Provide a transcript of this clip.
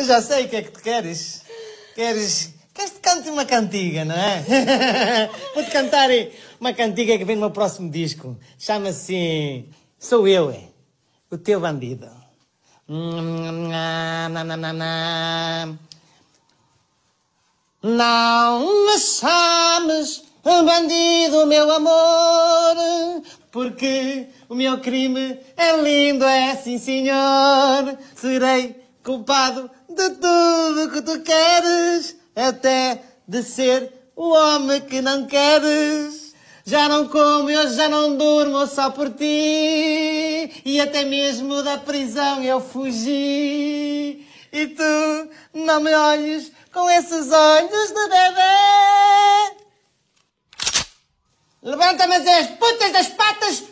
Eu já sei o que é que tu queres. Queres. Queres te cantar uma cantiga, não é? Vou-te cantar uma cantiga que vem no meu próximo disco. Chama-se Sou Eu, é. O teu bandido. Não me chames bandido, meu amor, porque o meu crime é lindo, é sim, senhor. Serei culpado de tudo que tu queres, até de ser o homem que não queres. Já não como, eu já não durmo só por ti, e até mesmo da prisão eu fugi. E tu não me olhes com esses olhos de bebê. Levanta-me as putas das patas